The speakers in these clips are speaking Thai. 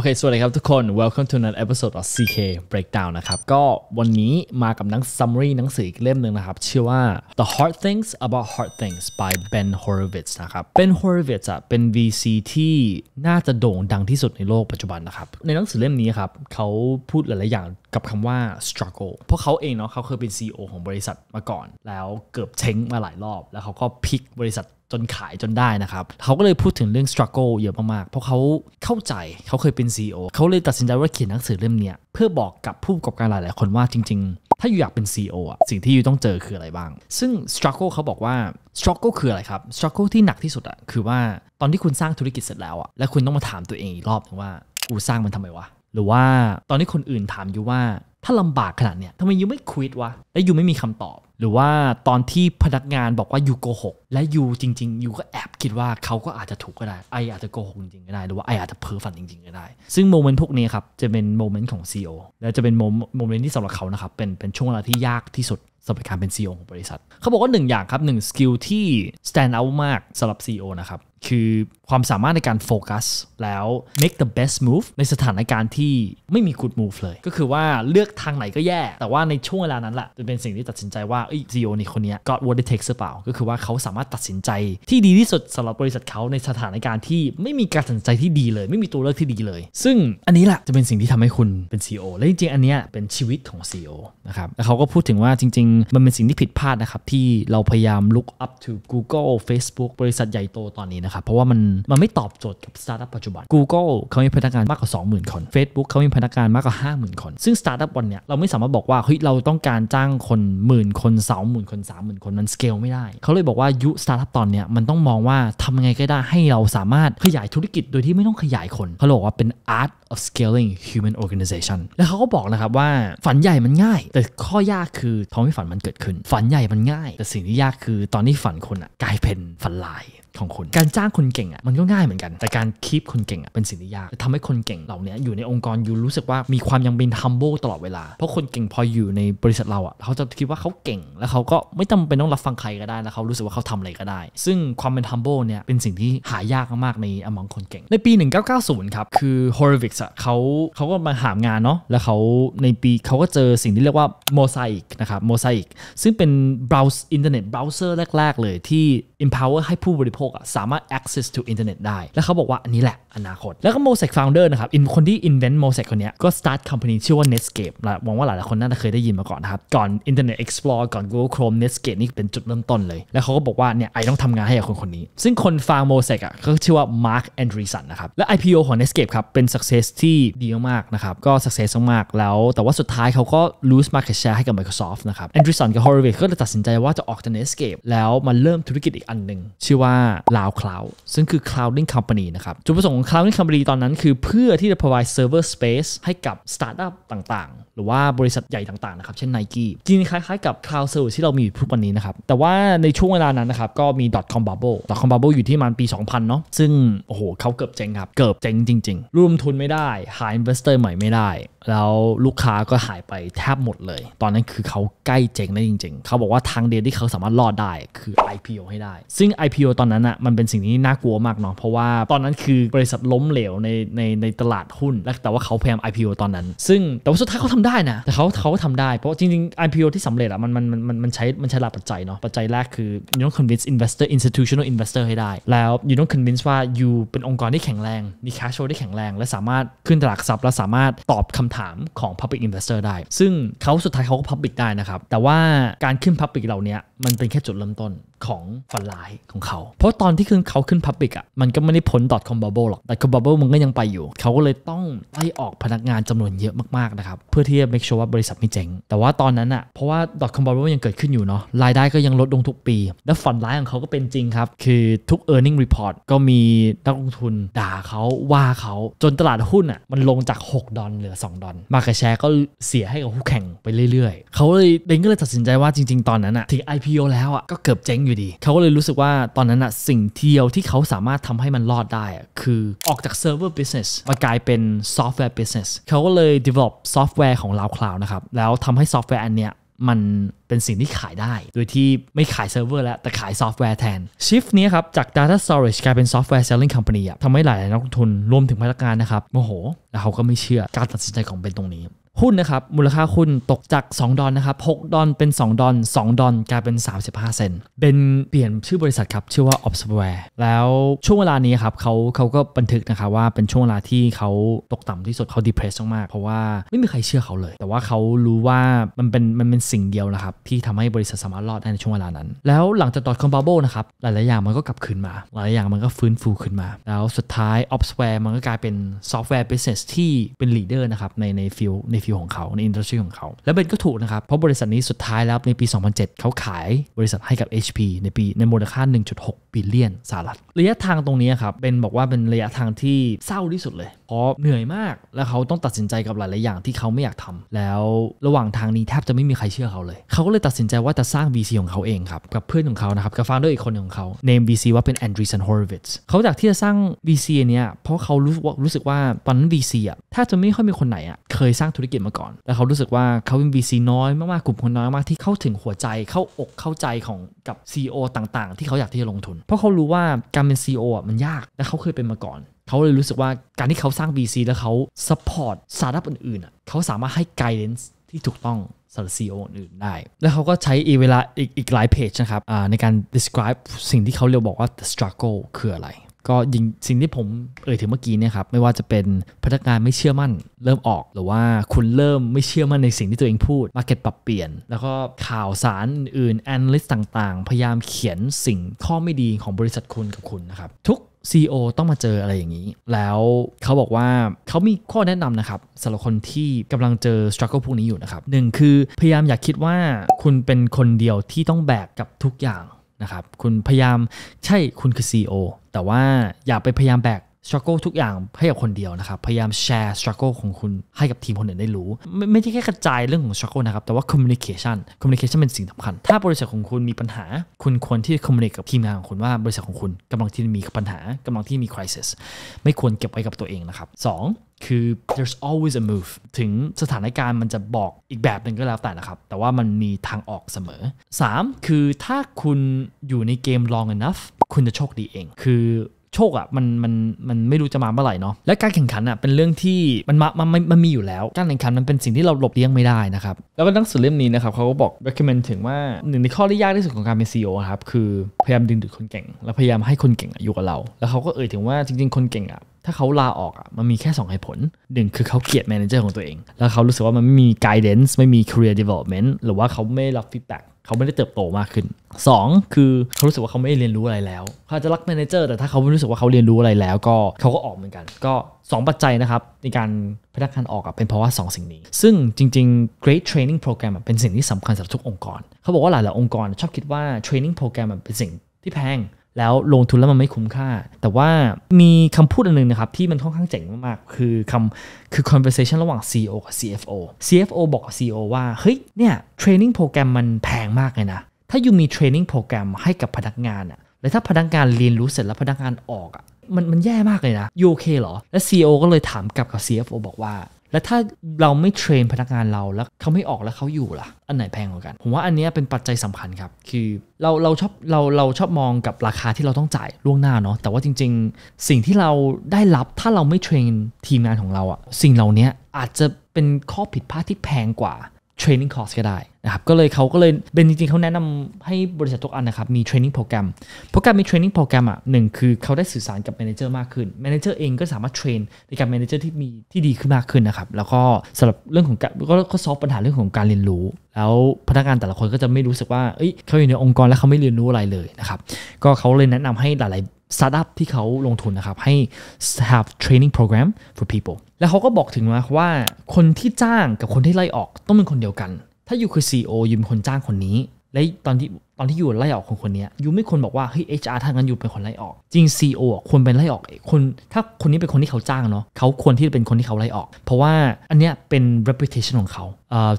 โอเค สวัสดีครับทุกคน welcome to another episode of CK Breakdown นะครับ ก็วันนี้มากับหนัง summary หนังสืออีกเล่มหนึ่งนะครับชื่อว่า The Hard Things About Hard Things by Ben Horowitz นะครับ Ben Horowitz อ่ะเป็น VC ที่น่าจะโด่งดังที่สุดในโลกปัจจุบันนะครับ ในหนังสือเล่มนี้ครับเขาพูดหลาย ๆ อย่างกับคำว่า struggle เพราะเขาเองเนาะเขาเคยเป็น CEO ของบริษัทมาก่อน แล้วเกือบเช้งมาหลายรอบ แล้วเขาก็พลิกบริษัทจนขายจนได้นะครับ เขาก็เลยพูดถึงเรื่อง struggle เยอะมาก ๆ เพราะเขาเข้าใจเขาเคยเป็น CEO เขาเลยตัดสินใจว่าเขียนหนังสือเล่มนี้เพื่อบอกกับผู้ประกอบการหลายๆ คนว่าจริงๆ ถ้าอยู่อยากเป็น CEO อ่ะสิ่งที่อยู่ต้องเจอคืออะไรบ้างซึ่ง struggle เขาบอกว่า struggle คืออะไรครับ struggle ที่หนักที่สุดอ่ะคือว่าตอนที่คุณสร้างธุรกิจเสร็จแล้วอ่ะแล้วคุณต้องมาถามตัวเองอีกรอบนึงว่ากูสร้างมันทำไมวะหรือว่าตอนที่คนอื่นถามอยู่ว่า ถ้าลำบากขนาดเนี้ยทำไมยูไม่ควิดวะและยูไม่มีคำตอบหรือว่าตอนที่พนักงานบอกว่ายูโกหกและยูจริงๆยูก็แอบคิดว่าเขาก็อาจจะถูกก็ได้ไออาจจะโกหกจริงก็ได้ หรือว่าไออาจจะเพ้อฝันจริงๆก็ได้ซึ่งโมเมนต์พวกนี้ครับ จะเป็นโมเมนต์ของ c ีอและจะเป็นโมเมนต์ที่สำหรับเขานะครับเป็นเป็นช่วงเวลาที่ยากที่สุดสำหรับการเป็น c ีอของบริษัทเขาบอกว่าหนึ่งอย่างครับหนึ่งสกิลที่ stand out มากสำหรับ c ีอนะครับคือความสามารถในการโฟกัสแล้ว make the best move ในสถานการณ์ที่ไม่มี good move เลย ก็คือว่าเลือกทางไหนก็แย่ แต่ว่าในช่วงเวลานั้นแหละจะเป็นสิ่งที่ตัดสินใจว่าเอ้ย CEO นี่คนนี้ got what it takes หรือเปล่า ก็คือว่าเขาสามารถตัดสินใจที่ดีที่สุดสำหรับบริษัทเขาในสถานการณ์ที่ไม่มีการตัดสินใจที่ดีเลยไม่มีตัวเลือกที่ดีเลยซึ่งอันนี้แหละจะเป็นสิ่งที่ทำให้คุณเป็น CEO และจริงๆอันเนี้ยเป็นชีวิตของ CEO นะครับแล้วเขาก็พูดถึงว่าจริง ๆ มันเป็นสิ่งที่ผิดพลาดนะครับที่เราพยายาม look up to Google Facebook บริษัทใหญ่โตตอนนี้นะครับเพราะว่ามันมันไม่ตอบโจทย์กับสตาร์ทอัพปัจจุบัน Google เขามีพนักงานมากกว่า 20,000 คน Facebook เขามีพนักงานมากกว่า 50,000 คน ซึ่งสตาร์ทอัพวันเนี้ยเราไม่สามารถบอกว่าเฮ้ยเราต้องการจ้างคนหมื่นคน20,000 คน 30,000 คน มันสเกลไม่ได้ เขาเลยบอกว่ายุสตาร์ทอัพตอนเนี้ยมันต้องมองว่าทำยังไงก็ได้ให้เราสามารถขยายธุรกิจโดยที่ไม่ต้องขยายคนเขาบอกว่าเป็น art of scaling human organization แล้วเขาก็บอกนะครับว่าฝันใหญ่มันง่าย แต่ข้อยากคือทำให้ฝันมันเกิดขึ้น ฝันใหญ่มันง่าย แต่สิ่งที่ยากคือตอนที่ฝันคนอะกลายเป็นฝันลายของคุณ การจ้างคนเก่งอ่ะมันก็ง่ายเหมือนกันแต่การคีบคนเก่งอ่ะเป็นสิ่งที่ยากทำให้คนเก่งเหล่านี้อยู่ในองค์กรอยู่รู้สึกว่ามีความยังเป็น humble ตลอดเวลาเพราะคนเก่งพออยู่ในบริษัทเราอ่ะเขาจะคิดว่าเขาเก่งแล้วเขาก็ไม่จาเป็นต้องรับฟังใครก็ได้แล้วเขารู้สึกว่าเขาทำอะไรก็ได้ ซึ่งความเป็น humble เนี่ยเป็นสิ่งที่หายากมากในอมองคนเก่ง ในปี1990ครับคือ Horowitz อ่ะเขาเขาก็มาหางานเนาะแล้วเขาในปีเขาก็เจอสิ่งที่เรียกว่า mosaic นะครับ mosaic ซึ่งเป็น browse อินเทอร์เน็ตเบราว์เซอร์แรก ๆ เลยที่ empower ให้ผู้บริโภ่ะสามารถ access to internet ได้ แล้วเขาบอกว่า อันนี้แหละอนาคต แล้วก็ Mosaic founder นะครับ คนที่ invent Mosaic คนนี้ก็ start company ชื่อว่า Netscape หวังว่าหลาย ๆ คนน่าจะเคยได้ยินมาก่อนนะครับ ก่อน Internet Explorer ก่อน Google Chrome Netscape นี่เป็นจุดเริ่มต้นเลย แล้วเขาก็บอกว่าเนี่ย ไอต้องทำงานให้กับคนคนนี้ ซึ่งคนฟาง Mosaic อ่ะก็ชื่อว่า Mark Andreessen นะครับ และ IPO ของ Netscape ครับ เป็น success ที่ดีมากนะครับ ก็ success มาก แล้วแต่ว่าสุดท้ายเขาก็ lose market share ให้กับ Microsoft นะครับ Andreessen กับ Horowitz ก็เลยตัดสินใจว่าจะออกจาก Netscape แล้วมาเริ่มธุรกิจอีกอันหนึ่งชื่อว่าลาวคลาวซึ่งคือ Clouding Company นะครับ จุดประสงค์ของ Clouding Company ตอนนั้นคือเพื่อที่จะ provide server space ให้กับ startup ต่างๆ หรือว่าบริษัทใหญ่ต่าง ๆ นะครับ เช่น Nike จริงคล้ายๆ กับ Cloud Service ที่เรามีอยู่ทุกวันนี้นะครับ แต่ว่าในช่วงเวลานั้นนะครับ ก็มี .com bubble .com bubble อยู่ที่มันปี 2000 เนาะซึ่งโอ้โหเขาเกือบเจ๊งครับเกือบเจ๊งจริงๆร่วมทุนไม่ได้หา investor ใหม่ไม่ได้แล้วลูกค้าก็หายไปแทบหมดเลย ตอนนั้นคือเขาใกล้เจ๊งได้จริงๆ เขาบอกว่าทางเดียวที่เขาสามารถรอดได้คือ IPO ให้ได้ ซึ่ง IPO ตอนนั้นอะมันเป็นสิ่งที่น่ากลัวมากเนาะ เพราะว่าตอนนั้นคือบริษัทล้มเหลวในในในตลาดหุ้นแต่ว่าเขาพยายาม IPO ตอนนั้น ซึ่งแต่ว่าสุดท้ายเขาทำได้นะ แต่เขาเขาทำได้ เพราะจริง ๆ IPO ที่สำเร็จอะมันมันมันมันใช้มันใช้หลักปัจจัยเนาะ ปัจจัยแรกคือ you don't convince investor institutional investor ให้ได้ แล้ว you don't convince ว่า you เป็นองค์กรที่แข็งแรง มี cash flow ที่แข็งแรง และสามารถขึ้นตลาดทรัพย์และสามารถตอบคาำถามของ Public Investor ได้ ซึ่งเขาสุดท้ายเขาก็ Public ได้นะครับ แต่ว่าการขึ้น Public เหล่านี้มันเป็นแค่จุดเริ่มต้นของฝันร้ายของเขา เพราะตอนที่ขึ้นเขาขึ้นพับบิกอ่ะ มันก็ไม่ได้พ้นดอทคอมบับเบิลหรอก แต่คอมบับเบิลมันก็ยังไปอยู่ เขาก็เลยต้องไล่ออกพนักงานจำนวนเยอะมากๆนะครับ เพื่อที่จะ make sure ว่าบริษัทไม่เจ๊งแต่ว่าตอนนั้นอ่ะ เพราะว่าดอทคอมบับเบิลยังเกิดขึ้นอยู่เนาะ รายได้ก็ยังลดลงทุกปี แล้วฝันร้ายของเขาก็เป็นจริงครับ คือทุก e a r n i n g report ก็มีนักลงทุนด่าเขาว่าเขา จนตลาดหุ้นอ่ะมันลงจาก 6ดอลเหลือ 2ดอลมาร์เก็ตแชร์ก็เสียให้กับคู่แข่งไปเรื่อย ๆ เขาเลยเบงก็เลยตัดสินใจว่าจริง ๆตอนนั้นอ่ะถึง IP IPO แล้วอ่ะก็เกือบเจ๊งอยู่ดี เขาก็เลยรู้สึกว่าตอนนั้นอ่ะสิ่งเดียวที่เขาสามารถทำให้มันรอดได้อ่ะคือออกจากเซิร์ฟเวอร์บิสเนสมากลายเป็นซอฟต์แวร์บิสเนสเขาก็เลย develop ซอฟต์แวร์ของลาวคลาวนะครับ แล้วทำให้ซอฟต์แวร์อันเนี้ยมันเป็นสิ่งที่ขายได้ โดยที่ไม่ขายเซิร์ฟเวอร์ แล้ว แต่ขายซอฟต์แวร์แทนชิฟต์นี้ครับจาก Data Storage กลายเป็น Software Selling Company ทำให้หลายนักลงทุนรวมถึงพนักงานนะครับโมโห แล้วเขาก็ไม่เชื่อการตัดสินใจของเป็นตรงนี้หุ้นนะครับมูลค่าหุ้นตกจาก 2 ดอนนะครับ6ดอนเป็น 2 ดอน 2 ดอนกลายเป็น 35เซนเป็นเปลี่ยนชื่อบริษัทครับชื่อว่า o b s e r v e แล้วช่วงเวลานี้ครับเขาเขาก็บันทึกนะครับว่าเป็นช่วงเวลาที่เขาตกต่ำที่สุดเขา depressed มาก เพราะว่าไม่มีใครเชื่อเขาเลย แต่ว่าเขารู้ว่ามันเป็นมันเป็นสิ่งเดียวนะครับที่ทำให้บริษัทสามารถรอดในช่วงเวลานั้น แล้วหลังจากดอทคอมบาโบนะครับหลายๆอย่างมันก็กลับคืนมา หลายๆอย่างมันก็ฟื้นฟูขึ้นมา แล้วสุดท้าย o b s e r v e มันก็กลายเป็นซอฟต์แวร์บริษัทที่เป็นดเดอร์นะครับในในฟิลในฟิีของเขาในอินดัสทรีของเขา แล้วเบนก็ถูกนะครับ เพราะบริษัทนี้สุดท้ายแล้วในปี 2007 เขาขายบริษัทให้กับ HP ในปีในมูลค่า 1.6บิลเลียนสหรัฐระยะทางตรงนี้ครับ เบนบอกว่าเป็นระยะทางที่เศร้าที่สุดเลย เพราะเหนื่อยมาก แล้วเขาต้องตัดสินใจกับหลาย ๆ อย่างที่เขาไม่อยากทำ แล้วระหว่างทางนี้แทบจะไม่มีใครเชื่อเขาเลย เขาก็เลยตัดสินใจว่าจะสร้าง VC ของเขาเองครับ กับเพื่อนของเขานะครับ กับฟังด้วยอีกคนของเขาเนม VC ว่าเป็นแอนดรีสันฮอร์วิทส์เขาอยากที่จะสร้าง VC เนี้ยเพราะเขารู้รู้สึกว่าตอนนั้น VC อ่ะถ้าจะไม่ค่อยมีคนไหนอ่ะเคยสร้างธุรกิจมาก่อนแล้วเขารู้สึกว่าเขาเป็น VC น้อยมากๆ กลุ่มคนน้อยมากที่เข้าถึงหัวใจเข้าอกเข้าใจของกับ CEO ต่างๆ ที่เขาอยากที่จะลงทุน เพราะเขารู้ว่าการเป็น CEO อ่ะมันยากและเขาเคยเป็นมาก่อน เขาเลยรู้สึกว่าการที่เขาสร้าง VC แล้วเขาสปอร์ตสตาร์ทอัพอื่นๆเขาสามารถให้ไกด์เลนส์ที่ถูกต้องสำหรับ CEO อื่นได้ แล้วเขาก็ใช้เวลาอีกอีกหลายเพจนะครับในการ describe สิ่งที่เขาเรียกบอกว่า the struggle คืออะไรก็ยิงสิ่งที่ผมเอ่ยถึงเมื่อกี้เนี่ยครับไม่ว่าจะเป็นพนักงานไม่เชื่อมั่น เริ่มออกหรือว่าคุณเริ่มไม่เชื่อมั่นในสิ่งที่ตัวเองพูดมาเก็ตปรับเปลี่ยน แล้วก็ข่าวสารอื่นแอนลิสต์ต่างๆพยายามเขียนสิ่งข้อไม่ดีของบริษัทคุณกับคุณนะครับทุก CEO ต้องมาเจออะไรอย่างนี้ แล้วเขาบอกว่าเขามีข้อแนะนำนะครับสำหรับคนที่กำลังเจอสครัลเกิลพวกนี้อยู่นะครับหนึ่งคือพยายามอย่าคิดว่า คุณเป็นคนเดียวที่ต้องแบกกับทุกอย่างนะครับ คุณพยายามใช่คุณคือ CEO แต่ว่าอย่าไปพยายามแบกสครัลทุกอย่างให้กับคนเดียวนะครับพยายามแชร์สครัลของคุณให้กับทีมคนอื่นได้รู้ ไม่ไม่ใช่แค่กระจายเรื่องของสครัลนะครับแต่ว่าคอมมิวนิเคชันคอมมิวนิเคชันเป็นสิ่งสำคัญ ถ้าบริษัทของคุณมีปัญหา คุณควรที่จะคอมมิวนิเคกับทีมงานของคุณว่าบริษัทของคุณกำลังที่มีปัญหา กำลังที่มีคริสิสไม่ควรเก็บไว้กับตัวเองนะครับ2คือ there's always a move ถึงสถานการณ์มันจะบอกอีกแบบหนึ่งก็แล้วแต่นะครับ แต่ว่ามันมีทางออกเสมอ 3. คือถ้าคุณอยู่ในเกม long enough คุณจะโชคดีเองคือโชคอ่ะมันมันมันไม่รู้จะมาเมื่อไหร่เนาะและการแข่งขันอ่ะเป็นเรื่องที่มันมามันมันมีอยู่แล้ว การแข่งขันมันเป็นสิ่งที่เราหลบเลี่ยงไม่ได้นะครับแล้วก็นังสือเล่มนี้นะครับเขาก็บอก recommend ถึงว่าหนึ่ง ในข้อที่ยากที่สุดของการเป็น CEO ครับคือพยายามดึงดูดคนเก่ง และพยายามให้คนเก่งอยู่กับเรา แล้วเขาก็เอ่ยถึงว่าจริง ๆคนเก่งอ่ะถ้าเขาลาออกอ่ะมันมีแค่2เหตุผลหนึ่งคือเขาเกลียดแมเนเจอร์ของตัวเอง แล้วเขารู้สึกว่ามันไม่มีไกด์เดนซ์ไม่มี career development หรือว่าเขาไม่รับฟีดแบ็กเขาไม่ได้เติบโตมากขึ้น 2 คือเขารู้สึกว่าเขาไม่เรียนรู้อะไรแล้ว เขาจะรักแมเนเจอร์ แต่ถ้าเขาไม่รู้สึกว่าเขาเรียนรู้อะไรแล้ว ก็เขาก็ออกเหมือนกัน ก็ 2 ปัจจัยนะครับ ในการพนักงานออกเป็นเพราะว่า 2 สิ่งนี้ ซึ่งจริงๆ great training program เป็นสิ่งที่สำคัญสำหรับทุกองค์กร เขาบอกว่าหลาย ๆ องค์กร ชอบคิดว่า training program เป็นสิ่งที่แพงแล้วลงทุนแล้วมันไม่คุ้มค่า แต่ว่ามีคำพูดอันนึงนะครับ ที่มันค่อนข้างเจ๋งมากๆคือคำคือ conversation ระหว่าง CEO กับ CFO CFO บอกกับ CEO ว่า เฮ้ย เนี่ยเทรนนิ่งโปรแกรมมันแพงมากเลยนะ ถ้าอยู่มีเทรนนิ่งโปรแกรมให้กับพนักงานอะแล้วถ้าพนักงานเรียนรู้เสร็จแล้วพนักงานออกอะมันมันแย่มากเลยนะยูโอเคเหรอและ CEO ก็เลยถามกลับกับ CFO บอกว่าและถ้าเราไม่เทรนพนักงานเราแล้วเขาไม่ออกแล้วเขาอยู่ล่ะอันไหนแพงกว่ากัน ผมว่าอันนี้เป็นปัจจัยสำคัญครับ คือ เราเราชอบเราเราชอบมองกับราคาที่เราต้องจ่ายล่วงหน้าเนาะแต่ว่าจริงๆ สิ่งที่เราได้รับถ้าเราไม่เทรนทีมงานของเราอะสิ่งเหล่านี้อาจจะเป็นข้อผิดพลาดที่แพงกว่าเทรนนิ่งคอร์สก็ได้นะครับก็เลยเขาก็เลยเป็นจริงๆเขาแนะนำให้บริษัททุกอันนะครับ มีเทรนนิ่งโปรแกรมเพราะการมีเทรนนิ่งโปรแกรมอ่ะหนึ่งคือเขาได้สื่อสารกับแมเนเจอร์มากขึ้นแมเนเจอร์เองก็สามารถเทรนในการแมเนเจอร์ที่มีที่ดีขึ้นมากขึ้นนะครับ แล้วก็สำหรับเรื่องของก็ก็ซอฟปัญหา เรื่องของการเรียนรู้ แล้วพนักงานแต่ละคนก็จะไม่รู้สึกว่าเอ้ยเขาอยู่ในองค์กรแล้วเขาไม่เรียนรู้อะไรเลยนะครับก็เขาเลยแนะนำให้หลายสตาร์ทอัพที่เขาลงทุนนะครับ ให้ have training program for people แล้วเขาก็บอกถึง่าว่า คนที่จ้างกับคนที่ไล่ออกต้องเป็นคนเดียวกัน ถ้าอยู่คือ CEO ยืมคนจ้างคนนี้ และตอนที่ตอนที่อยู่ไล่ออกคนคนนี้ยูไม่ควรบอกว่าเฮ้ยเอชอาร์ทางนั้นยูเป็นคนไล่ออกจริงซีโอควรเป็นไล่ออกคนถ้าคนนี้เป็นคนที่เขาจ้างเนาะเขาควรที่จะเป็นคนที่เขาไล่ออก เพราะว่าอันเนี้ยเป็น reputation ของเขา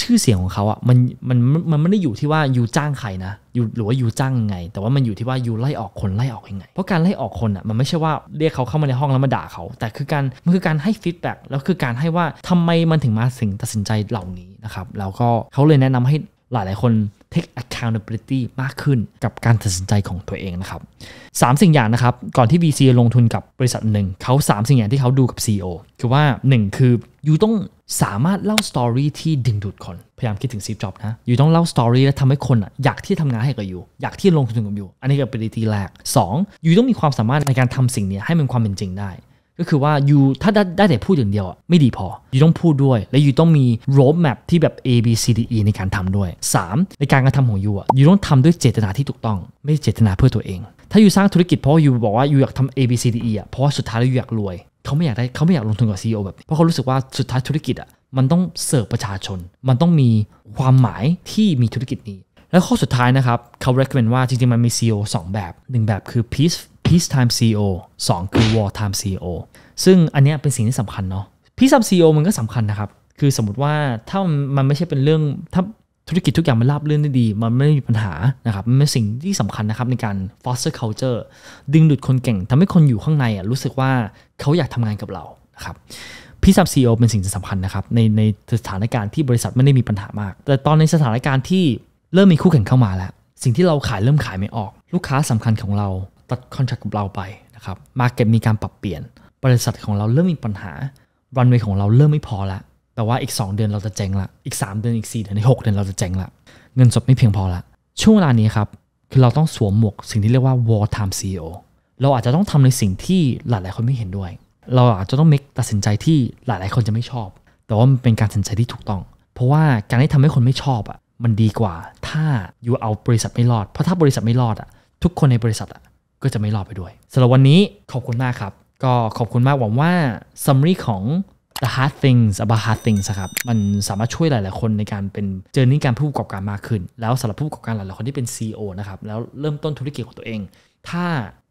ชื่อเสียงของเขาอะ่ะมันมันมันไม่ได้อยู่ที่ว่ายูจ้างใครนะยูหรือว่ายูจ้างยังไง แต่ว่ามันอยู่ที่ว่ายูไล่ออกคนไล่ออกยังไง เพราะการไล่ออกคนอะ่ะมันไม่ใช่ว่าเรียกเขาเข้ามาในห้องแล้วมาด่าเขา แต่คือการมันคือการให้ฟีดแบ็กแล้วคือการให้ว่าทำไมมันถึงมาสิ่งตัดสินใจเหล่านี้นะครับแล้วก็เขาเลยแนะนำให้หลายหลายคน take accountability มากขึ้นกับการตัดสินใจของตัวเองนะครับสามสิ่งอย่างนะครับ ก่อนที่ VC ลงทุนกับบริษัทหนึ่งเขาสามสิ่งอย่างที่เขาดูกับ CEO คือว่า 1 คือ อยู่ต้องสามารถเล่าสตอรี่ที่ดึงดูดคน พยายามคิดถึงซีฟจ็อบนะ อยู่ต้องเล่าสตอรี่และทำให้คนอ่ะอยากที่ทำงานให้กับอยู่ อยากที่ลงทุนกับอยู่ อันนี้คือป b i l i t แรก2 อยู่ต้องมีความสามารถในการทำสิ่งนี้ให้มันความเป็นจริงได้ก็คือว่ายูถ้าได้ได้แต่พูดอย่างเดียวไม่ดีพอยูต้องพูดด้วย และยูต้องมี road map ที่แบบ A B C D E ในการทำด้วย 3 ในการกระทำของยูอ่ะยูต้องทำด้วยเจตนาที่ถูกต้องไม่เจตนาเพื่อตัวเอง ถ้ายูสร้างธุรกิจเพราะยูบอกว่ายูอยากทำ A B C D E อ่ะเพราะสุดท้ายแล้วยูอยากรวยเขาไม่อยากได้เขาไม่อยากลงทุนกับ CEO แบบนี้เพราะเขารู้สึกว่าสุดท้ายธุรกิจอ่ะมันต้องเสิร์ฟประชาชน มันต้องมีความหมายที่มีธุรกิจนี้ แล้วข้อสุดท้ายนะครับเขา recommend ว่าจริงๆมันมี CEO 2แบบ 1 แบบคือ peace peacetime CO 2 คือ wartime CO ซึ่งอันนี้เป็นสิ่งที่สำคัญเนาะ peacetime CO มันก็สำคัญนะครับ คือสมมติว่าถ้ามันไม่ใช่เป็นเรื่อง ถ้าธุรกิจทุกอย่างมันราบรื่นได้ดี มันไม่มีปัญหานะครับ มันเป็นสิ่งที่สำคัญนะครับ ในการ foster culture ดึงดูดคนเก่งทำให้คนอยู่ข้างในอ่ะรู้สึกว่าเขาอยากทำงานกับเรา นะครับพี่ซับซีโอเป็นสิ่งสำคัญนะครับในในสถานการณ์ที่บริษัทไม่ได้มีปัญหามาก แต่ตอนในสถานการณ์ที่เริ่มมีคู่แข่งเข้ามาแล้วสิ่งที่เราขายเริ่มขายไม่ออก ลูกค้าสำคัญของเราัดคอนแทคกับเราไปนะครับมาเก็ตมีการปรับเปลี่ยนบริษัทของเราเริ่มมีปัญหารันเวย์ของเราเริ่มไม่พอละแปลว่าอีก 2 เดือนเราจะเจ๊งละอีก 3 เดือน อีก4เดือนอีก6เดือนเราจะเจ๊งละเงินสดไม่เพียงพอละช่วงเวลานี้ครับคือเราต้องสวมหมวกสิ่งที่เรียกว่า war time CEO เราอาจจะต้องทำในสิ่งที่หลาย ๆ คนไม่เห็นด้วย เราอาจจะต้อง m มคตัดสินใจที่หลาย ๆคนจะไม่ชอบ แต่ว่ามันเป็นการตัดสินใจที่ถูกต้อง เพราะว่าการที่ทำให้คนไม่ชอบอ่ะมันดีกว่าถ้าอยู่เอาบริษัทไม่รอดเพราะถ้าบริษัทไม่รอดอ่ะทุกคนในบริษัทอ่ะก็จะไม่รอดไปด้วย สำหรับวันนี้ขอบคุณมากครับ ก็ขอบคุณมากหวังว่า summary ของ the hard things about hard things ครับ มันสามารถช่วยหลาย ๆ คนในการเป็นเจอร์นี่การผู้ประกอบการมากขึ้น แล้วสำหรับผู้ประกอบการหลาย ๆ คนที่เป็น CEO นะครับ แล้วเริ่มต้นธุรกิจของตัวเอง ถ้า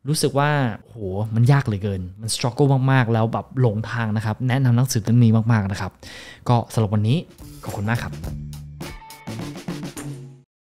รู้สึกว่าโหมันยากเหลือเกิน มันสครัลเกิลมาก ๆ แล้วแบบหลงทางนะครับ แนะนำหนังสือเล่มนี้มาก ๆ นะครับ ก็สำหรับวันนี้ขอบคุณมากครับ